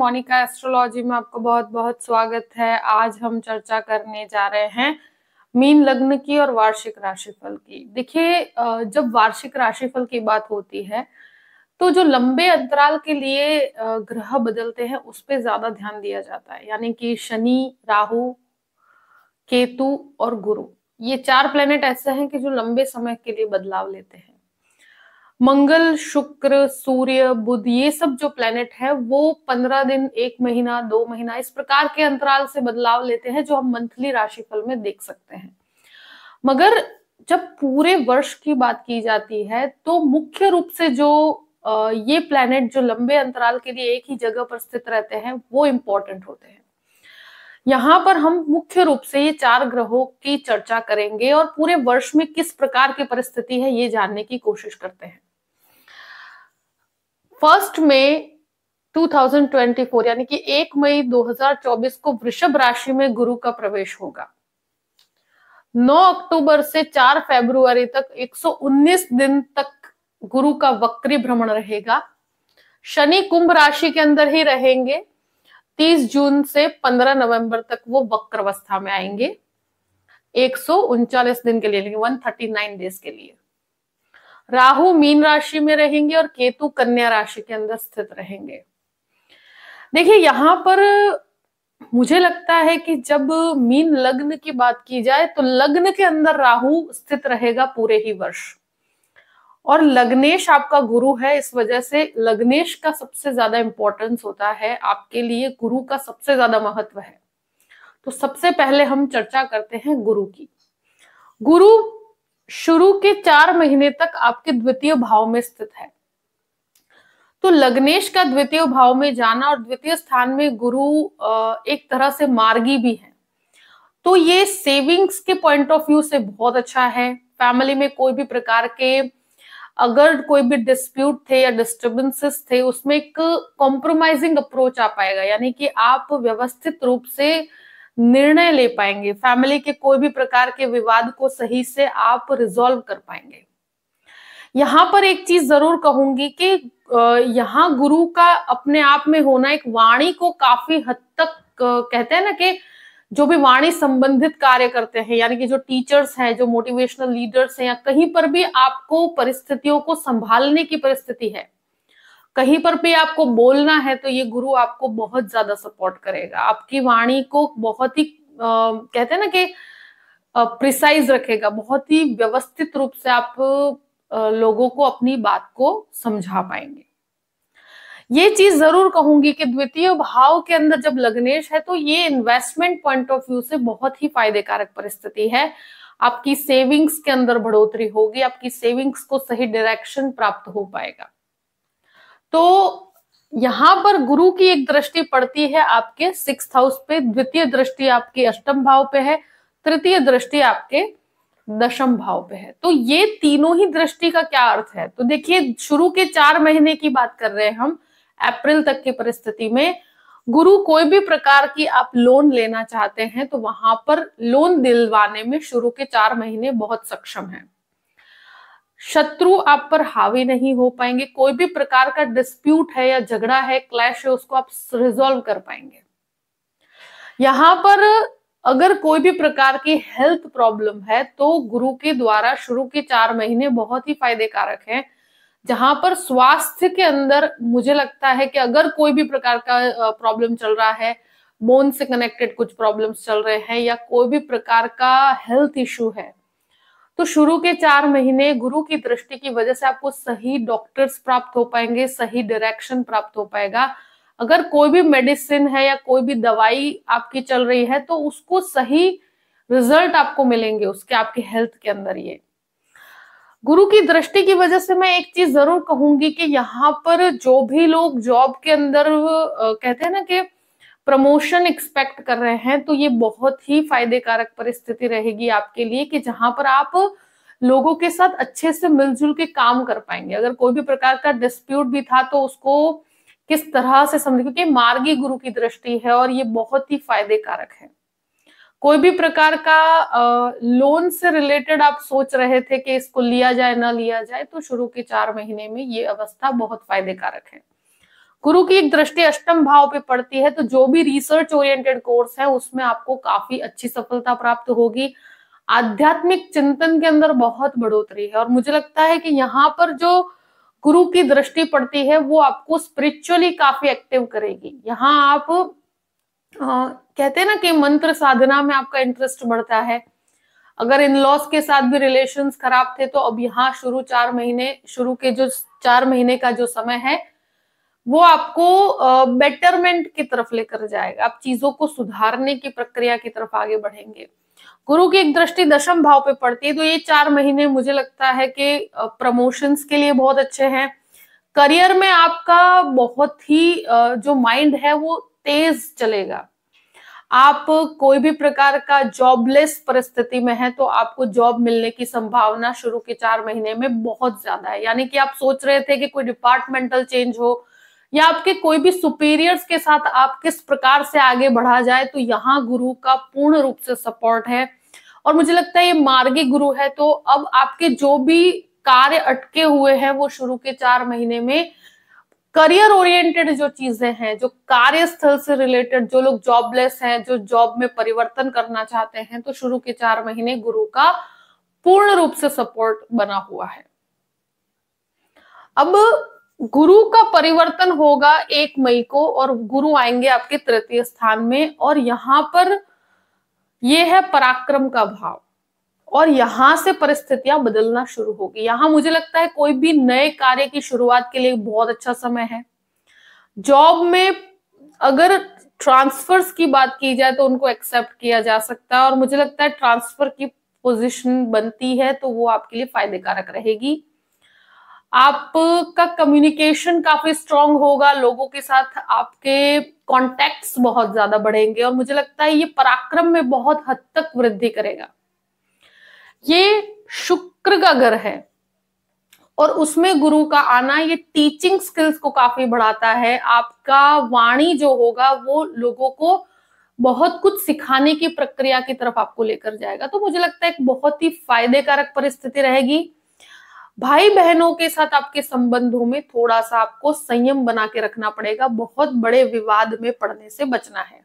Monika astrology में आपको बहुत बहुत स्वागत है आज हम चर्चा करने जा रहे हैं मीन लग्न की और वार्षिक राशिफल की देखिए जब वार्षिक राशिफल की बात होती है तो जो लंबे अंतराल के लिए ग्रह बदलते हैं उस पर ज्यादा ध्यान दिया जाता है यानी कि शनि राहु केतु और गुरु ये चार प्लेनेट ऐसे हैं कि जो लंबे समय के लिए बदलाव लेते हैं मंगल शुक्र सूर्य बुध ये सब जो प्लेनेट है वो पंद्रह दिन एक महीना दो महीना इस प्रकार के अंतराल से बदलाव लेते हैं जो हम मंथली राशिफल में देख सकते हैं मगर जब पूरे वर्ष की बात की जाती है तो मुख्य रूप से जो ये प्लेनेट जो लंबे अंतराल के लिए एक ही जगह पर स्थित रहते हैं वो इम्पोर्टेंट होते हैं यहाँ पर हम मुख्य रूप से ये चार ग्रहों की चर्चा करेंगे और पूरे वर्ष में किस प्रकार की परिस्थिति है ये जानने की कोशिश करते हैं फर्स्ट में 2024 यानी कि 1 मई 2024 को वृषभ राशि में गुरु का प्रवेश होगा 9 अक्टूबर से 4 फरवरी तक 119 दिन तक गुरु का वक्री भ्रमण रहेगा शनि कुंभ राशि के अंदर ही रहेंगे 30 जून से 15 नवंबर तक वो वक्र अवस्था में आएंगे एक दिन के लिए वन थर्टी नाइन डेज के लिए राहु मीन राशि में रहेंगे और केतु कन्या राशि के अंदर स्थित रहेंगे देखिए यहाँ पर मुझे लगता है कि जब मीन लग्न की बात की जाए तो लग्न के अंदर राहु स्थित रहेगा पूरे ही वर्ष और लग्नेश आपका गुरु है इस वजह से लग्नेश का सबसे ज्यादा इंपॉर्टेंस होता है आपके लिए गुरु का सबसे ज्यादा महत्व है तो सबसे पहले हम चर्चा करते हैं गुरु की गुरु शुरू के चार महीने तक आपके द्वितीय भाव में स्थित है तो लग्नेश का द्वितीय भाव में जाना और द्वितीय स्थान में गुरु एक तरह से मार्गी भी है तो ये सेविंग्स के पॉइंट ऑफ व्यू से बहुत अच्छा है फैमिली में कोई भी प्रकार के अगर कोई भी डिस्प्यूट थे या डिस्टरबेंसेस थे उसमें एक कॉम्प्रोमाइजिंग अप्रोच आ पाएगा यानी कि आप व्यवस्थित रूप से निर्णय ले पाएंगे फैमिली के कोई भी प्रकार के विवाद को सही से आप रिजोल्व कर पाएंगे यहाँ पर एक चीज जरूर कहूंगी कि यहाँ गुरु का अपने आप में होना एक वाणी को काफी हद तक कहते हैं ना कि जो भी वाणी संबंधित कार्य करते हैं यानी कि जो टीचर्स हैं जो मोटिवेशनल लीडर्स हैं या कहीं पर भी आपको परिस्थितियों को संभालने की परिस्थिति है कहीं पर भी आपको बोलना है तो ये गुरु आपको बहुत ज्यादा सपोर्ट करेगा आपकी वाणी को बहुत ही आ, कहते हैं ना कि प्रिसाइज रखेगा बहुत ही व्यवस्थित रूप से आप आ, लोगों को अपनी बात को समझा पाएंगे ये चीज जरूर कहूंगी कि द्वितीय भाव के अंदर जब लग्नेश है तो ये इन्वेस्टमेंट पॉइंट ऑफ व्यू से बहुत ही फायदेकारक परिस्थिति है आपकी सेविंग्स के अंदर बढ़ोतरी होगी आपकी सेविंग्स को सही डायरेक्शन प्राप्त हो पाएगा तो यहाँ पर गुरु की एक दृष्टि पड़ती है आपके सिक्स हाउस पे द्वितीय दृष्टि आपके अष्टम भाव पे है तृतीय दृष्टि आपके दशम भाव पे है तो ये तीनों ही दृष्टि का क्या अर्थ है तो देखिए शुरू के चार महीने की बात कर रहे हैं हम अप्रैल तक की परिस्थिति में गुरु कोई भी प्रकार की आप लोन लेना चाहते हैं तो वहां पर लोन दिलवाने में शुरू के चार महीने बहुत सक्षम है शत्रु आप पर हावी नहीं हो पाएंगे कोई भी प्रकार का डिस्प्यूट है या झगड़ा है क्लैश है उसको आप रिजोल्व कर पाएंगे यहां पर अगर कोई भी प्रकार की हेल्थ प्रॉब्लम है तो गुरु के द्वारा शुरू के चार महीने बहुत ही फायदे कारक है जहां पर स्वास्थ्य के अंदर मुझे लगता है कि अगर कोई भी प्रकार का प्रॉब्लम चल रहा है बोन से कनेक्टेड कुछ प्रॉब्लम्स चल रहे हैं या कोई भी प्रकार का हेल्थ इश्यू है तो शुरू के चार महीने गुरु की दृष्टि की वजह से आपको सही डॉक्टर्स प्राप्त हो पाएंगे सही डायरेक्शन प्राप्त हो पाएगा अगर कोई भी मेडिसिन है या कोई भी दवाई आपकी चल रही है तो उसको सही रिजल्ट आपको मिलेंगे उसके आपके हेल्थ के अंदर ये गुरु की दृष्टि की वजह से मैं एक चीज जरूर कहूंगी कि यहाँ पर जो भी लोग जॉब के अंदर कहते हैं ना कि प्रमोशन एक्सपेक्ट कर रहे हैं तो ये बहुत ही फायदेकारक परिस्थिति रहेगी आपके लिए कि जहां पर आप लोगों के साथ अच्छे से मिलजुल के काम कर पाएंगे अगर कोई भी प्रकार का डिस्प्यूट भी था तो उसको किस तरह से समझ क्योंकि मार्गी गुरु की दृष्टि है और ये बहुत ही फायदेकारक है कोई भी प्रकार का लोन से रिलेटेड आप सोच रहे थे कि इसको लिया जाए ना लिया जाए तो शुरू के चार महीने में ये अवस्था बहुत फायदेकारक है गुरु की एक दृष्टि अष्टम भाव पे पड़ती है तो जो भी रिसर्च ओरिएंटेड कोर्स है उसमें आपको काफी अच्छी सफलता प्राप्त होगी आध्यात्मिक चिंतन के अंदर बहुत बढ़ोतरी है और मुझे लगता है कि यहाँ पर जो गुरु की दृष्टि पड़ती है वो आपको स्पिरिचुअली काफी एक्टिव करेगी यहाँ आप आ, कहते हैं ना कि मंत्र साधना में आपका इंटरेस्ट बढ़ता है अगर इन लॉस के साथ भी रिलेशंस खराब थे तो अब यहाँ शुरू चार महीने शुरू के जो चार महीने का जो समय है वो आपको बेटरमेंट की तरफ लेकर जाएगा आप चीजों को सुधारने की प्रक्रिया की तरफ आगे बढ़ेंगे गुरु की एक दृष्टि दशम भाव पे पड़ती है तो ये चार महीने मुझे लगता है कि प्रमोशंस के लिए बहुत अच्छे हैं करियर में आपका बहुत ही जो माइंड है वो तेज चलेगा आप कोई भी प्रकार का जॉबलेस परिस्थिति में है तो आपको जॉब मिलने की संभावना शुरू के चार महीने में बहुत ज्यादा है यानी कि आप सोच रहे थे कि कोई डिपार्टमेंटल चेंज हो या आपके कोई भी सुपीरियर्स के साथ आप किस प्रकार से आगे बढ़ा जाए तो यहाँ गुरु का पूर्ण रूप से सपोर्ट है और मुझे लगता है ये मार्गी गुरु है तो अब आपके जो भी कार्य अटके हुए हैं वो शुरू के चार महीने में करियर ओरिएंटेड जो चीजें हैं जो कार्यस्थल से रिलेटेड जो लोग जॉबलेस हैं जो जॉब में परिवर्तन करना चाहते हैं तो शुरू के चार महीने गुरु का पूर्ण रूप से सपोर्ट बना हुआ है अब गुरु का परिवर्तन होगा एक मई को और गुरु आएंगे आपके तृतीय स्थान में और यहां पर यह है पराक्रम का भाव और यहां से परिस्थितियां बदलना शुरू होगी यहां मुझे लगता है कोई भी नए कार्य की शुरुआत के लिए बहुत अच्छा समय है जॉब में अगर ट्रांसफर्स की बात की जाए तो उनको एक्सेप्ट किया जा सकता है और मुझे लगता है ट्रांसफर की पोजीशन बनती है तो वो आपके लिए फायदेकारक रहेगी आपका कम्युनिकेशन काफी स्ट्रांग होगा लोगों के साथ आपके कॉन्टेक्ट बहुत ज्यादा बढ़ेंगे और मुझे लगता है ये पराक्रम में बहुत हद तक वृद्धि करेगा ये शुक्र का घर है और उसमें गुरु का आना ये टीचिंग स्किल्स को काफी बढ़ाता है आपका वाणी जो होगा वो लोगों को बहुत कुछ सिखाने की प्रक्रिया की तरफ आपको लेकर जाएगा तो मुझे लगता है एक बहुत ही फायदेकारक परिस्थिति रहेगी भाई बहनों के साथ आपके संबंधों में थोड़ा सा आपको संयम बना के रखना पड़ेगा बहुत बड़े विवाद में पड़ने से बचना है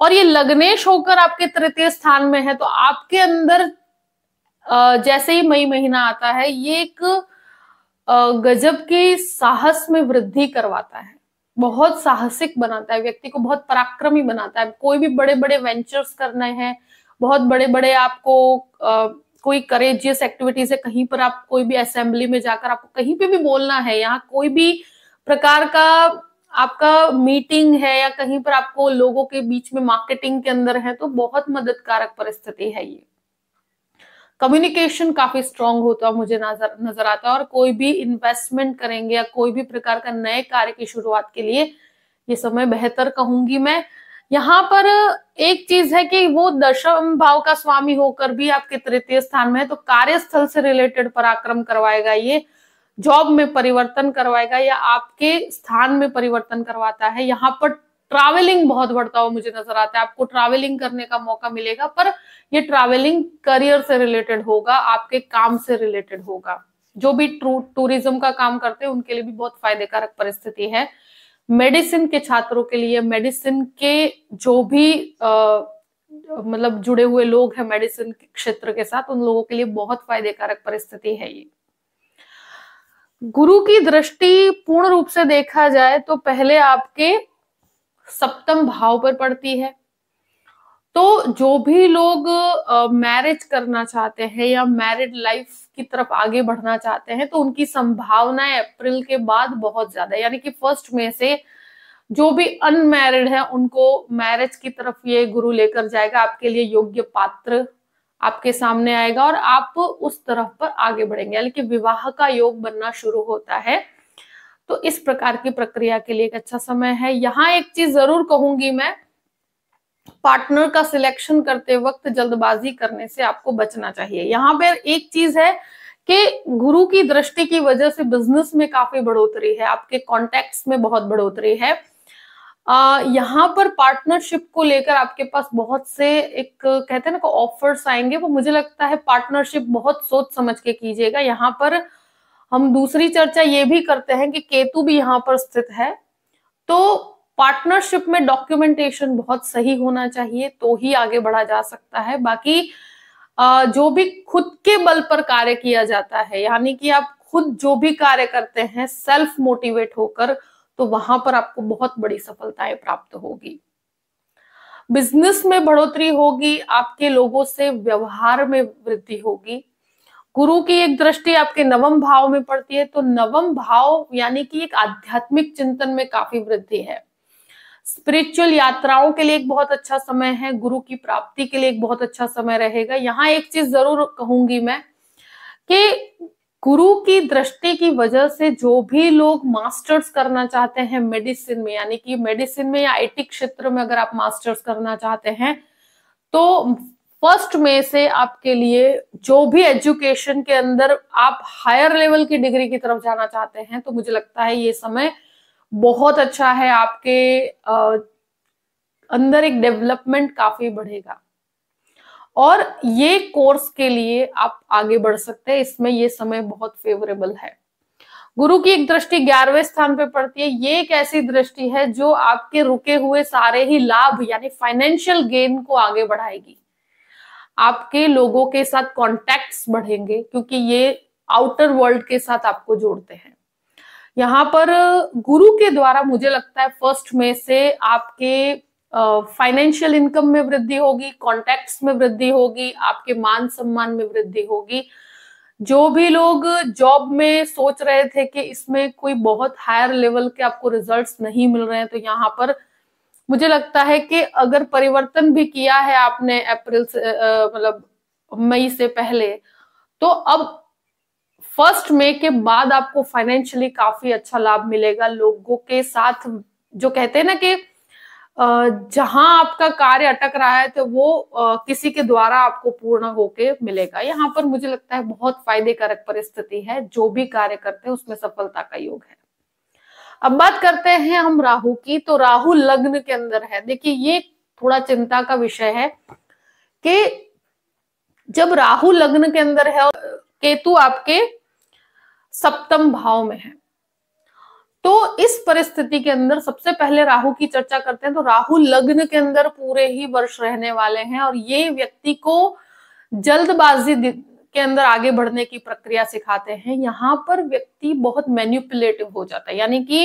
और ये लग्नेश होकर आपके तृतीय स्थान में है तो आपके अंदर जैसे ही मई महीना आता है ये एक गजब के साहस में वृद्धि करवाता है बहुत साहसिक बनाता है व्यक्ति को बहुत पराक्रमी बनाता है कोई भी बड़े बड़े वेंचर्स करने हैं बहुत बड़े बड़े आपको कोई करेजियस एक्टिविटीज है कहीं पर आप कोई भी असेंबली में जाकर आपको कहीं पे भी बोलना है यहाँ कोई भी प्रकार का आपका मीटिंग है या कहीं पर आपको लोगों के बीच में मार्केटिंग के अंदर है तो बहुत मददकारक परिस्थिति है ये कम्युनिकेशन काफी स्ट्रांग होता है मुझे नजर नजर आता है और कोई भी इन्वेस्टमेंट करेंगे या कोई भी प्रकार का नए कार्य की शुरुआत के लिए ये समय बेहतर कहूंगी मैं यहाँ पर एक चीज है कि वो दशम भाव का स्वामी होकर भी आपके तृतीय स्थान में है तो कार्यस्थल से रिलेटेड पराक्रम करवाएगा ये जॉब में परिवर्तन करवाएगा या आपके स्थान में परिवर्तन करवाता है यहाँ पर ट्रैवलिंग बहुत बढ़ता हुआ मुझे नजर आता है आपको ट्रैवलिंग करने का मौका मिलेगा पर ये ट्रैवलिंग करियर से रिलेटेड होगा आपके काम से रिलेटेड होगा जो भी टूरिज्म का काम करते हैं उनके लिए भी बहुत फायदेकारक परिस्थिति है मेडिसिन के छात्रों के लिए मेडिसिन के जो भी आ, मतलब जुड़े हुए लोग हैं मेडिसिन के क्षेत्र के साथ उन लोगों के लिए बहुत फायदेकारक परिस्थिति है ये गुरु की दृष्टि पूर्ण रूप से देखा जाए तो पहले आपके सप्तम भाव पर पड़ती है तो जो भी लोग मैरिज करना चाहते हैं या मैरिड लाइफ की तरफ आगे बढ़ना चाहते हैं तो उनकी संभावनाएं अप्रैल के बाद बहुत ज्यादा यानी कि फर्स्ट में से जो भी अनमैरिड है उनको मैरिज की तरफ ये गुरु लेकर जाएगा आपके लिए योग्य पात्र आपके सामने आएगा और आप उस तरफ पर आगे बढ़ेंगे यानी कि विवाह का योग बनना शुरू होता है तो इस प्रकार की प्रक्रिया के लिए एक अच्छा समय है यहाँ एक चीज जरूर कहूंगी मैं पार्टनर का सिलेक्शन करते वक्त जल्दबाजी करने से आपको बचना चाहिए यहाँ पर एक चीज है कि गुरु की दृष्टि की वजह से बिजनेस में काफी बढ़ोतरी है आपके कॉन्टेक्ट में बहुत बढ़ोतरी है यहाँ पर पार्टनरशिप को लेकर आपके पास बहुत से एक कहते हैं ना ऑफर्स आएंगे वो मुझे लगता है पार्टनरशिप बहुत सोच समझ के कीजिएगा यहाँ पर हम दूसरी चर्चा ये भी करते हैं कि केतु भी यहाँ पर स्थित है तो पार्टनरशिप में डॉक्यूमेंटेशन बहुत सही होना चाहिए तो ही आगे बढ़ा जा सकता है बाकी जो भी खुद के बल पर कार्य किया जाता है यानी कि आप खुद जो भी कार्य करते हैं सेल्फ मोटिवेट होकर तो वहां पर आपको बहुत बड़ी सफलताएं प्राप्त होगी बिजनेस में बढ़ोतरी होगी आपके लोगों से व्यवहार में वृद्धि होगी गुरु की एक दृष्टि आपके नवम भाव में पड़ती है तो नवम भाव यानी कि एक आध्यात्मिक चिंतन में काफी वृद्धि है स्पिरिचुअल यात्राओं के लिए एक बहुत अच्छा समय है गुरु की प्राप्ति के लिए एक बहुत अच्छा समय रहेगा यहाँ एक चीज जरूर कहूंगी मैं कि गुरु की दृष्टि की वजह से जो भी लोग मास्टर्स करना चाहते हैं मेडिसिन में यानी कि मेडिसिन में या आईटी क्षेत्र में अगर आप मास्टर्स करना चाहते हैं तो फर्स्ट में से आपके लिए जो भी एजुकेशन के अंदर आप हायर लेवल की डिग्री की तरफ जाना चाहते हैं तो मुझे लगता है ये समय बहुत अच्छा है आपके अंदर एक डेवलपमेंट काफी बढ़ेगा और ये कोर्स के लिए आप आगे बढ़ सकते हैं इसमें ये समय बहुत फेवरेबल है गुरु की एक दृष्टि ग्यारहवें स्थान पे पड़ती है ये एक ऐसी दृष्टि है जो आपके रुके हुए सारे ही लाभ यानी फाइनेंशियल गेन को आगे बढ़ाएगी आपके लोगों के साथ कॉन्टेक्ट बढ़ेंगे क्योंकि ये आउटर वर्ल्ड के साथ आपको जोड़ते हैं यहाँ पर गुरु के द्वारा मुझे लगता है फर्स्ट में से आपके फाइनेंशियल इनकम में वृद्धि होगी कॉन्टेक्ट में वृद्धि होगी आपके मान सम्मान में वृद्धि होगी जो भी लोग जॉब में सोच रहे थे कि इसमें कोई बहुत हायर लेवल के आपको रिजल्ट्स नहीं मिल रहे हैं तो यहाँ पर मुझे लगता है कि अगर परिवर्तन भी किया है आपने अप्रैल से मतलब मई से पहले तो अब फर्स्ट मे के बाद आपको फाइनेंशियली काफी अच्छा लाभ मिलेगा लोगों के साथ जो कहते हैं ना कि जहां आपका कार्य अटक रहा है तो वो किसी के द्वारा आपको पूर्ण होके मिलेगा यहाँ पर मुझे लगता है बहुत फायदे कारक परिस्थिति है जो भी कार्य करते हैं उसमें सफलता का योग है अब बात करते हैं हम राहु की तो राहु लग्न के अंदर है देखिए ये थोड़ा चिंता का विषय है कि जब राहु लग्न के अंदर है केतु आपके सप्तम भाव में है तो इस परिस्थिति के अंदर सबसे पहले राहु की चर्चा करते हैं तो राहु लग्न के अंदर पूरे ही वर्ष रहने वाले हैं और ये व्यक्ति को जल्दबाजी के अंदर आगे बढ़ने की प्रक्रिया सिखाते हैं यहाँ पर व्यक्ति बहुत मैन्युपुलेटिव हो जाता है यानी कि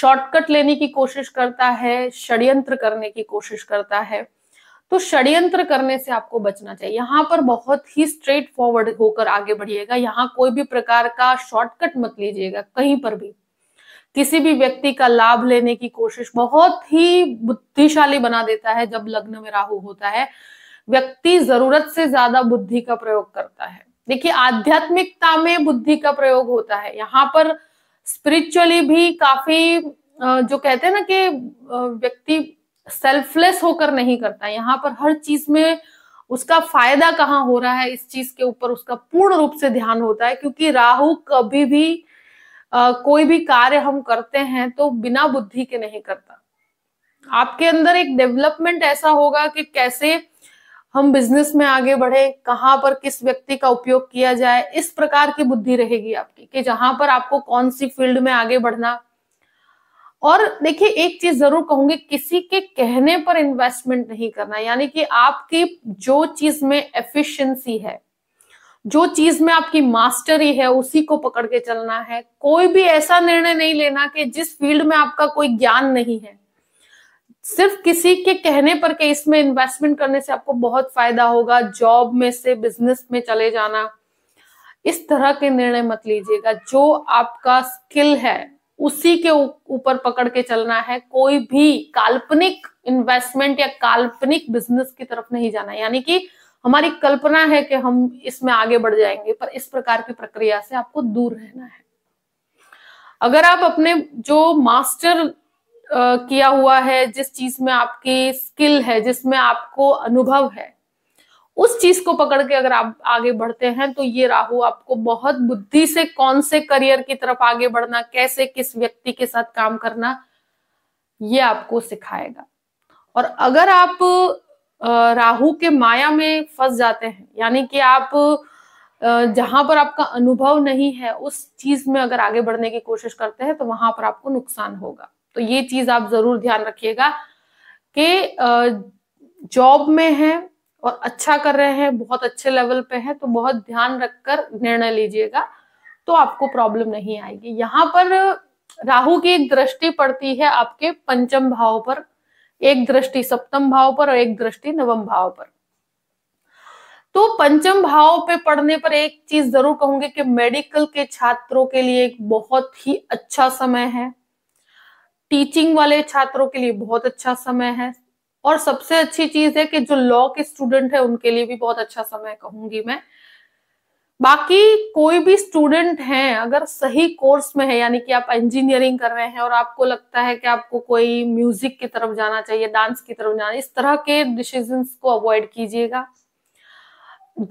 शॉर्टकट लेने की कोशिश करता है षड्यंत्र करने की कोशिश करता है तो षड्यंत्र करने से आपको बचना चाहिए यहाँ पर बहुत ही स्ट्रेट फॉरवर्ड होकर आगे बढ़िएगा यहाँ कोई भी प्रकार का शॉर्टकट मत लीजिएगा कहीं पर भी किसी भी व्यक्ति का लाभ लेने की कोशिश बहुत ही बुद्धिशाली बना देता है जब लग्न में राहु होता है व्यक्ति जरूरत से ज्यादा बुद्धि का प्रयोग करता है देखिए आध्यात्मिकता में बुद्धि का प्रयोग होता है यहाँ पर स्पिरिचुअली भी काफी जो कहते हैं ना कि व्यक्ति सेल्फलेस होकर नहीं करता यहाँ पर हर चीज में उसका फायदा कहाँ हो रहा है इस चीज के ऊपर उसका पूर्ण रूप से ध्यान होता है क्योंकि राहु कभी भी आ, कोई भी कार्य हम करते हैं तो बिना बुद्धि के नहीं करता आपके अंदर एक डेवलपमेंट ऐसा होगा कि कैसे हम बिजनेस में आगे बढ़े कहाँ पर किस व्यक्ति का उपयोग किया जाए इस प्रकार की बुद्धि रहेगी आपकी कि जहां पर आपको कौन सी फील्ड में आगे बढ़ना और देखिए एक चीज जरूर कहूंगी किसी के कहने पर इन्वेस्टमेंट नहीं करना यानी कि आपकी जो चीज में एफिशिएंसी है जो चीज में आपकी मास्टरी है उसी को पकड़ के चलना है कोई भी ऐसा निर्णय नहीं लेना कि जिस फील्ड में आपका कोई ज्ञान नहीं है सिर्फ किसी के कहने पर के इसमें इन्वेस्टमेंट करने से आपको बहुत फायदा होगा जॉब में से बिजनेस में चले जाना इस तरह के निर्णय मत लीजिएगा जो आपका स्किल है उसी के ऊपर पकड़ के चलना है कोई भी काल्पनिक इन्वेस्टमेंट या काल्पनिक बिजनेस की तरफ नहीं जाना यानी कि हमारी कल्पना है कि हम इसमें आगे बढ़ जाएंगे पर इस प्रकार की प्रक्रिया से आपको दूर रहना है अगर आप अपने जो मास्टर किया हुआ है जिस चीज में आपकी स्किल है जिसमें आपको अनुभव है उस चीज को पकड़ के अगर आप आगे बढ़ते हैं तो ये राहु आपको बहुत बुद्धि से कौन से करियर की तरफ आगे बढ़ना कैसे किस व्यक्ति के साथ काम करना ये आपको सिखाएगा और अगर आप राहु के माया में फंस जाते हैं यानी कि आप जहां पर आपका अनुभव नहीं है उस चीज में अगर आगे बढ़ने की कोशिश करते हैं तो वहां पर आपको नुकसान होगा तो ये चीज आप जरूर ध्यान रखिएगा कि जॉब में है और अच्छा कर रहे हैं बहुत अच्छे लेवल पे हैं तो बहुत ध्यान रखकर निर्णय लीजिएगा तो आपको प्रॉब्लम नहीं आएगी यहाँ पर राहु की एक दृष्टि पड़ती है आपके पंचम भाव पर एक दृष्टि सप्तम भाव पर और एक दृष्टि नवम भाव पर तो पंचम भाव पे पढ़ने पर एक चीज जरूर कहूंगी कि मेडिकल के छात्रों के लिए एक बहुत ही अच्छा समय है टीचिंग वाले छात्रों के लिए बहुत अच्छा समय है और सबसे अच्छी चीज है कि जो लॉ के स्टूडेंट है उनके लिए भी बहुत अच्छा समय कहूंगी मैं बाकी कोई भी स्टूडेंट हैं अगर सही कोर्स में है यानी कि आप इंजीनियरिंग कर रहे हैं और आपको लगता है कि आपको कोई म्यूजिक की तरफ जाना चाहिए डांस की तरफ जाना इस तरह के डिसीजन को अवॉइड कीजिएगा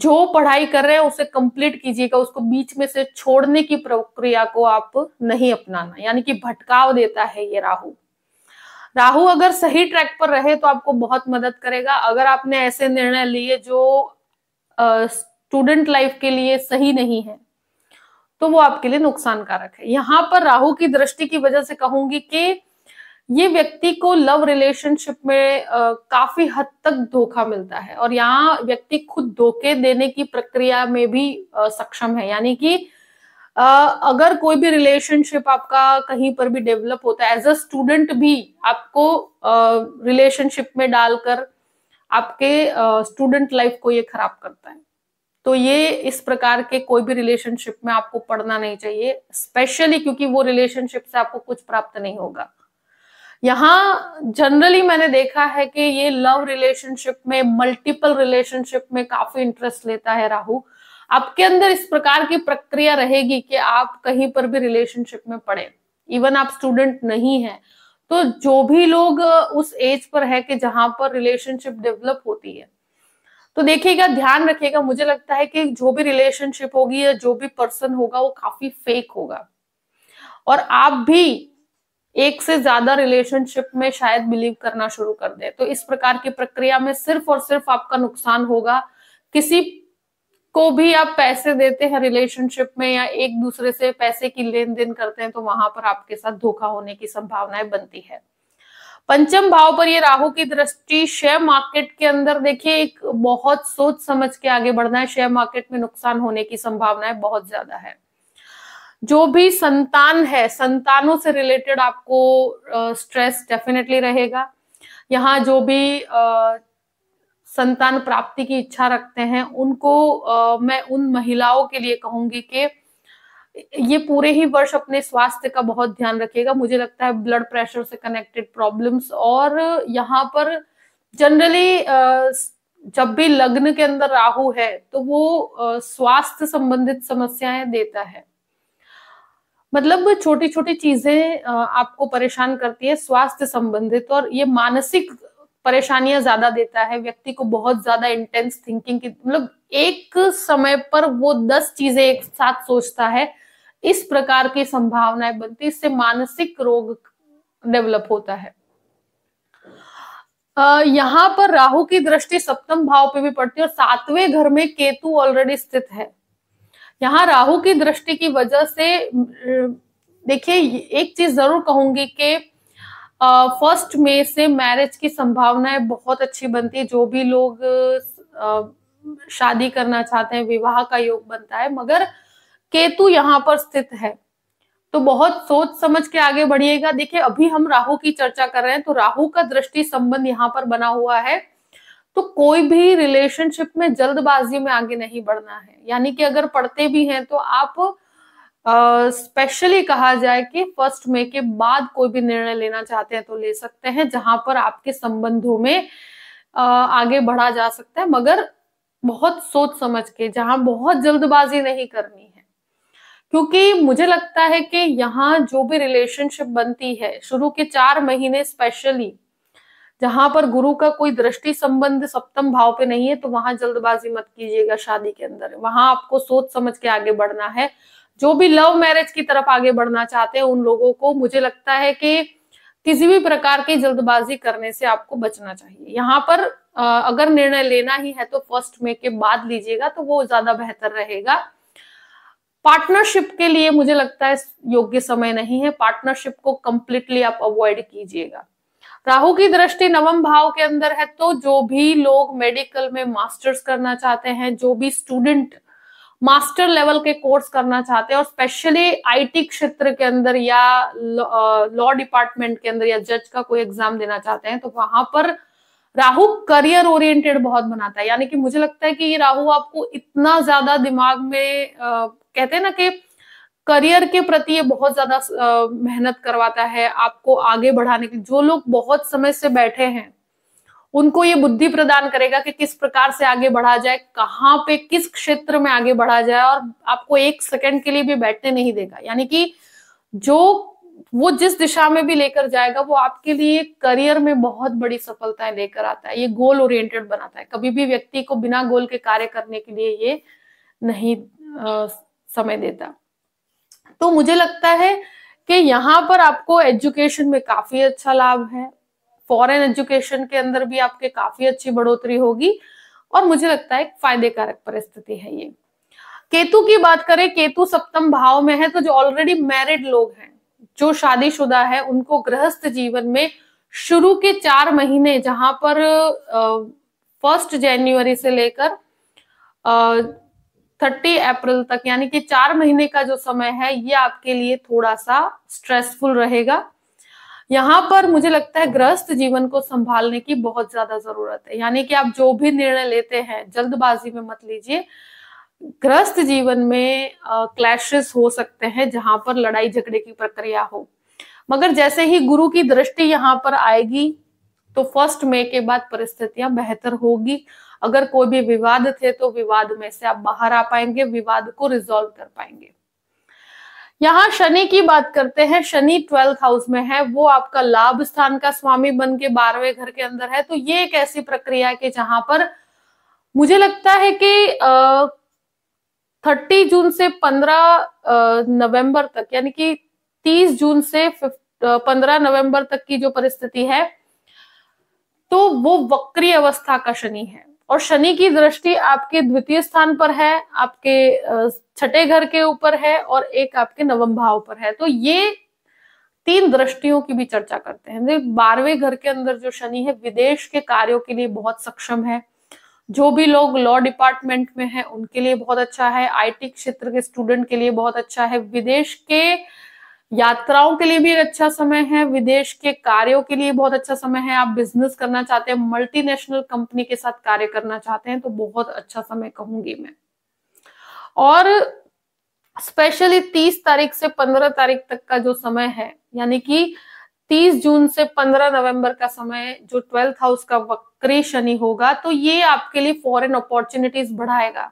जो पढ़ाई कर रहे हैं उसे कंप्लीट कीजिएगा उसको बीच में से छोड़ने की प्रक्रिया को आप नहीं अपनाना यानी कि भटकाव देता है ये राहू राहु अगर सही ट्रैक पर रहे तो आपको बहुत मदद करेगा अगर आपने ऐसे निर्णय लिए जो स्टूडेंट लाइफ के लिए सही नहीं है तो वो आपके लिए नुकसान कारक है यहाँ पर राहु की दृष्टि की वजह से कहूंगी कि ये व्यक्ति को लव रिलेशनशिप में आ, काफी हद तक धोखा मिलता है और यहाँ व्यक्ति खुद धोखे देने की प्रक्रिया में भी आ, सक्षम है यानी कि अगर कोई भी रिलेशनशिप आपका कहीं पर भी डेवलप होता है एज अ स्टूडेंट भी आपको रिलेशनशिप में डालकर आपके स्टूडेंट लाइफ को ये खराब करता है तो ये इस प्रकार के कोई भी रिलेशनशिप में आपको पढ़ना नहीं चाहिए स्पेशली क्योंकि वो रिलेशनशिप से आपको कुछ प्राप्त नहीं होगा यहाँ जनरली मैंने देखा है कि ये लव रिलेशनशिप में मल्टीपल रिलेशनशिप में काफी इंटरेस्ट लेता है राहु आपके अंदर इस प्रकार की प्रक्रिया रहेगी कि आप कहीं पर भी रिलेशनशिप में पड़े इवन आप स्टूडेंट नहीं है तो जो भी लोग उस एज पर है कि जहां पर रिलेशनशिप डेवलप होती है तो देखिएगा ध्यान रखिएगा मुझे लगता है कि जो भी रिलेशनशिप होगी या जो भी पर्सन होगा वो काफी फेक होगा और आप भी एक से ज्यादा रिलेशनशिप में शायद बिलीव करना शुरू कर दे तो इस प्रकार की प्रक्रिया में सिर्फ और सिर्फ आपका नुकसान होगा किसी को भी आप पैसे देते हैं रिलेशनशिप में या एक दूसरे से पैसे की लेन देन करते हैं तो वहां पर आपके साथ धोखा होने की संभावनाएं बनती है पंचम भाव पर ये राहु की दृष्टि शेयर मार्केट के अंदर देखिए एक बहुत सोच समझ के आगे बढ़ना है शेयर मार्केट में नुकसान होने की संभावनाएं बहुत ज्यादा है जो भी संतान है संतानों से रिलेटेड आपको स्ट्रेस डेफिनेटली रहेगा यहाँ जो भी uh, संतान प्राप्ति की इच्छा रखते हैं उनको आ, मैं उन महिलाओं के लिए कहूंगी कि ये पूरे ही वर्ष अपने स्वास्थ्य का बहुत ध्यान रखिएगा मुझे लगता है ब्लड प्रेशर से कनेक्टेड प्रॉब्लम्स और यहाँ पर जनरली जब भी लग्न के अंदर राहु है तो वो स्वास्थ्य संबंधित समस्याएं देता है मतलब छोटी छोटी चीजें आपको परेशान करती है स्वास्थ्य संबंधित और ये मानसिक परेशानियां ज्यादा देता है व्यक्ति को बहुत ज्यादा इंटेंस थिंकिंग की मतलब एक समय पर वो दस चीजें एक साथ सोचता है इस प्रकार की संभावनाएं बनती इससे मानसिक रोग डेवलप होता है यहाँ पर राहु की दृष्टि सप्तम भाव पे भी पड़ती है और सातवें घर में केतु ऑलरेडी स्थित है यहाँ राहु की दृष्टि की वजह से देखिए एक चीज जरूर कहूंगी कि फर्स्ट मे से मैरिज की संभावनाएं बहुत अच्छी बनती है जो भी लोग शादी करना चाहते हैं विवाह का योग बनता है मगर केतु यहाँ पर स्थित है तो बहुत सोच समझ के आगे बढ़िएगा देखिए अभी हम राहु की चर्चा कर रहे हैं तो राहु का दृष्टि संबंध यहाँ पर बना हुआ है तो कोई भी रिलेशनशिप में जल्दबाजी में आगे नहीं बढ़ना है यानी कि अगर पढ़ते भी हैं तो आप स्पेशली uh, कहा जाए कि फर्स्ट मई के बाद कोई भी निर्णय लेना चाहते हैं तो ले सकते हैं जहां पर आपके संबंधों में uh, आगे बढ़ा जा सकता है मगर बहुत सोच समझ के जहां बहुत जल्दबाजी नहीं करनी है क्योंकि मुझे लगता है कि यहाँ जो भी रिलेशनशिप बनती है शुरू के चार महीने स्पेशली जहां पर गुरु का कोई दृष्टि संबंध सप्तम भाव पे नहीं है तो वहां जल्दबाजी मत कीजिएगा शादी के अंदर वहां आपको सोच समझ के आगे बढ़ना है जो भी लव मैरिज की तरफ आगे बढ़ना चाहते हैं उन लोगों को मुझे लगता है कि किसी भी प्रकार की जल्दबाजी करने से आपको बचना चाहिए यहाँ पर अगर निर्णय लेना ही है तो फर्स्ट मे के बाद लीजिएगा तो वो ज्यादा बेहतर रहेगा पार्टनरशिप के लिए मुझे लगता है योग्य समय नहीं है पार्टनरशिप को कंप्लीटली आप अवॉइड कीजिएगा राहु की दृष्टि नवम भाव के अंदर है तो जो भी लोग मेडिकल में मास्टर्स करना चाहते हैं जो भी स्टूडेंट मास्टर लेवल के कोर्स करना चाहते हैं और स्पेशली आईटी क्षेत्र के अंदर या लॉ डिपार्टमेंट के अंदर या जज का कोई एग्जाम देना चाहते हैं तो वहां पर राहु करियर ओरिएंटेड बहुत बनाता है यानी कि मुझे लगता है कि ये राहु आपको इतना ज्यादा दिमाग में आ, कहते हैं ना कि करियर के प्रति ये बहुत ज्यादा मेहनत करवाता है आपको आगे बढ़ाने के जो लोग बहुत समय से बैठे हैं उनको ये बुद्धि प्रदान करेगा कि किस प्रकार से आगे बढ़ा जाए कहाँ पे किस क्षेत्र में आगे बढ़ा जाए और आपको एक सेकंड के लिए भी बैठने नहीं देगा यानी कि जो वो जिस दिशा में भी लेकर जाएगा वो आपके लिए करियर में बहुत बड़ी सफलताएं लेकर आता है ये गोल ओरिएंटेड बनाता है कभी भी व्यक्ति को बिना गोल के कार्य करने के लिए ये नहीं आ, समय देता तो मुझे लगता है कि यहाँ पर आपको एजुकेशन में काफी अच्छा लाभ है फॉरेन एजुकेशन के अंदर भी आपके काफी अच्छी बढ़ोतरी होगी और मुझे लगता है एक फायदेकारक परिस्थिति है ये केतु की बात करें केतु सप्तम भाव में है तो जो ऑलरेडी मैरिड लोग हैं जो शादीशुदा है उनको गृहस्थ जीवन में शुरू के चार महीने जहां पर फर्स्ट जनवरी से लेकर थर्टी अप्रैल तक यानी कि चार महीने का जो समय है ये आपके लिए थोड़ा सा स्ट्रेसफुल रहेगा यहाँ पर मुझे लगता है ग्रस्त जीवन को संभालने की बहुत ज्यादा जरूरत है यानी कि आप जो भी निर्णय लेते हैं जल्दबाजी में मत लीजिए ग्रस्त जीवन में क्लैशेस हो सकते हैं जहां पर लड़ाई झगड़े की प्रक्रिया हो मगर जैसे ही गुरु की दृष्टि यहाँ पर आएगी तो फर्स्ट मे के बाद परिस्थितियां बेहतर होगी अगर कोई भी विवाद थे तो विवाद में से आप बाहर आ पाएंगे विवाद को रिजोल्व कर पाएंगे यहाँ शनि की बात करते हैं शनि ट्वेल्थ हाउस में है वो आपका लाभ स्थान का स्वामी बन के बारहवें घर के अंदर है तो ये एक ऐसी प्रक्रिया के जहां पर मुझे लगता है कि अः थर्टी जून से पंद्रह नवंबर तक यानी कि तीस जून से पंद्रह नवंबर तक की जो परिस्थिति है तो वो वक्री अवस्था का शनि है और शनि की दृष्टि आपके द्वितीय स्थान पर है आपके छठे घर के ऊपर है और एक आपके नवम भाव पर है तो ये तीन दृष्टियों की भी चर्चा करते हैं बारहवें घर के अंदर जो शनि है विदेश के कार्यों के लिए बहुत सक्षम है जो भी लोग लॉ डिपार्टमेंट में हैं उनके लिए बहुत अच्छा है आईटी क्षेत्र के स्टूडेंट के लिए बहुत अच्छा है विदेश के यात्राओं के लिए भी एक अच्छा समय है विदेश के कार्यों के लिए बहुत अच्छा समय है आप बिजनेस करना चाहते हैं मल्टीनेशनल कंपनी के साथ कार्य करना चाहते हैं तो बहुत अच्छा समय कहूंगी मैं और स्पेशली 30 तारीख से 15 तारीख तक का जो समय है यानी कि 30 जून से 15 नवंबर का समय जो ट्वेल्थ हाउस का वक्री शनि होगा तो ये आपके लिए फॉरेन अपॉर्चुनिटीज बढ़ाएगा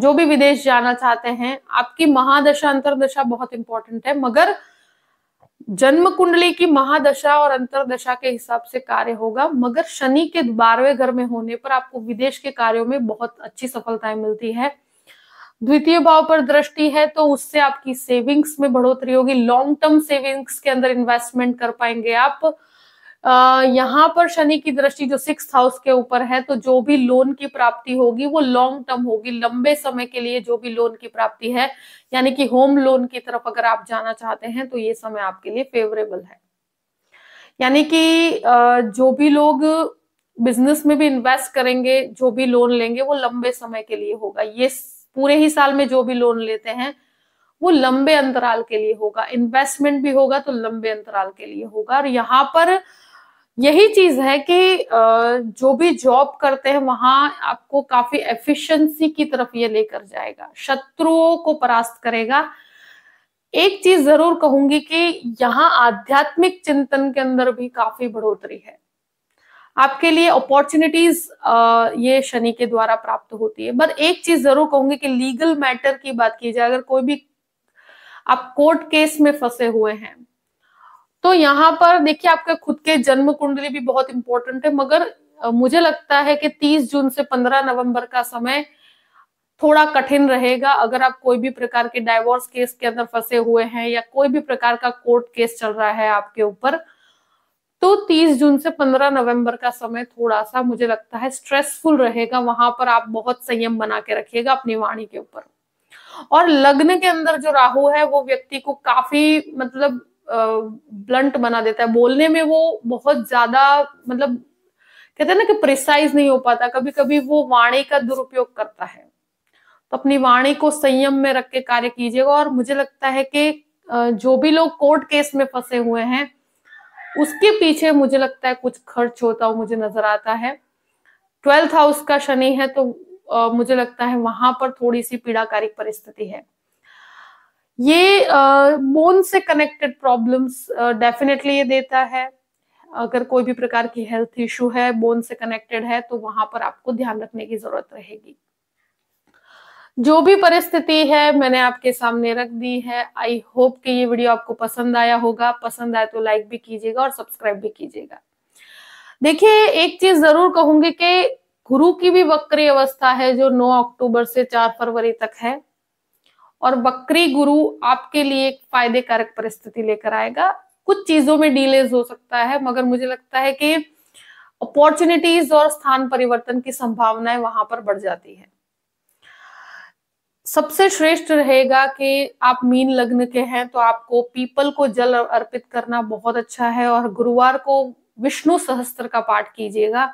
जो भी विदेश जाना चाहते हैं आपकी महादशा अंतरदशा बहुत इंपॉर्टेंट है मगर जन्म कुंडली की महादशा और अंतरदशा के हिसाब से कार्य होगा मगर शनि के बारहवें घर में होने पर आपको विदेश के कार्यों में बहुत अच्छी सफलताएं मिलती है द्वितीय भाव पर दृष्टि है तो उससे आपकी सेविंग्स में बढ़ोतरी होगी लॉन्ग टर्म सेविंग्स के अंदर इन्वेस्टमेंट कर पाएंगे आप यहाँ पर शनि की दृष्टि जो सिक्स हाउस के ऊपर है तो जो भी लोन की प्राप्ति होगी वो लॉन्ग टर्म होगी लंबे समय के लिए जो भी लोन की प्राप्ति है यानी कि होम लोन की तरफ अगर आप जाना चाहते हैं तो ये समय आपके लिए फेवरेबल है यानी कि जो भी लोग बिजनेस में भी इन्वेस्ट करेंगे जो भी लोन लेंगे वो लंबे समय के लिए होगा ये पूरे ही साल में जो भी लोन लेते हैं वो लंबे अंतराल के लिए होगा इन्वेस्टमेंट भी होगा तो लंबे अंतराल के लिए होगा और यहाँ पर यही चीज है कि जो भी जॉब करते हैं वहां आपको काफी एफिशिएंसी की तरफ ये लेकर जाएगा शत्रुओं को परास्त करेगा एक चीज जरूर कहूंगी कि यहाँ आध्यात्मिक चिंतन के अंदर भी काफी बढ़ोतरी है आपके लिए अपॉर्चुनिटीज ये शनि के द्वारा प्राप्त होती है बट एक चीज जरूर कहूंगी कि लीगल मैटर की बात की जाए अगर कोई भी आप कोर्ट केस में फंसे हुए हैं तो यहाँ पर देखिए आपके खुद के जन्म कुंडली भी बहुत इंपॉर्टेंट है मगर मुझे लगता है कि 30 जून से 15 नवंबर का समय थोड़ा कठिन रहेगा अगर आप कोई भी प्रकार के डायवोर्स केस के अंदर फंसे हुए हैं या कोई भी प्रकार का कोर्ट केस चल रहा है आपके ऊपर तो 30 जून से 15 नवंबर का समय थोड़ा सा मुझे लगता है स्ट्रेसफुल रहेगा वहां पर आप बहुत संयम बना के रखिएगा अपनी वाणी के ऊपर और लग्न के अंदर जो राहु है वो व्यक्ति को काफी मतलब ब्लंट बना देता है बोलने में वो बहुत ज्यादा मतलब कहते हैं ना कि प्रिसाइज नहीं हो पाता कभी कभी वो वाणी का दुरुपयोग करता है तो अपनी वाणी को संयम में रख के कार्य कीजिएगा और मुझे लगता है कि जो भी लोग कोर्ट केस में फंसे हुए हैं उसके पीछे मुझे लगता है कुछ खर्च होता हुआ मुझे नजर आता है ट्वेल्थ हाउस का शनि है तो मुझे लगता है वहां पर थोड़ी सी पीड़ाकारी परिस्थिति है ये बोन से कनेक्टेड प्रॉब्लम्स डेफिनेटली ये देता है अगर कोई भी प्रकार की हेल्थ इश्यू है बोन से कनेक्टेड है तो वहां पर आपको ध्यान रखने की जरूरत रहेगी जो भी परिस्थिति है मैंने आपके सामने रख दी है आई होप कि ये वीडियो आपको पसंद आया होगा पसंद आए तो लाइक भी कीजिएगा और सब्सक्राइब भी कीजिएगा देखिए एक चीज जरूर कहूंगी कि गुरु की भी वक्री अवस्था है जो 9 अक्टूबर से 4 फरवरी तक है और बकरी गुरु आपके लिए एक फायदे कारक परिस्थिति लेकर आएगा कुछ चीजों में डिलेज हो सकता है मगर मुझे लगता है कि अपॉर्चुनिटीज और स्थान परिवर्तन की संभावनाएं वहां पर बढ़ जाती है सबसे श्रेष्ठ रहेगा कि आप मीन लग्न के हैं तो आपको पीपल को जल अर्पित करना बहुत अच्छा है और गुरुवार को विष्णु सहस्त्र का पाठ कीजिएगा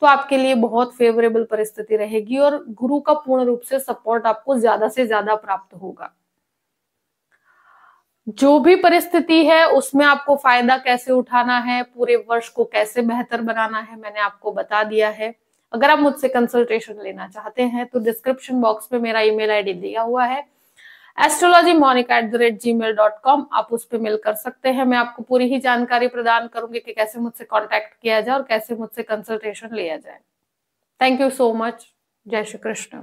तो आपके लिए बहुत फेवरेबल परिस्थिति रहेगी और गुरु का पूर्ण रूप से सपोर्ट आपको ज्यादा से ज्यादा प्राप्त होगा जो भी परिस्थिति है उसमें आपको फायदा कैसे उठाना है पूरे वर्ष को कैसे बेहतर बनाना है मैंने आपको बता दिया है अगर आप मुझसे कंसल्टेशन लेना चाहते हैं तो डिस्क्रिप्शन बॉक्स में मेरा ईमेल आईडी दिया हुआ है astrology Monika at the rate gmail dot com आप उस पर मेल कर सकते हैं मैं आपको पूरी ही जानकारी प्रदान करूंगी कि कैसे मुझसे कॉन्टैक्ट किया जाए और कैसे मुझसे कंसल्टेशन लिया जाए थैंक यू सो मच जय श्री कृष्ण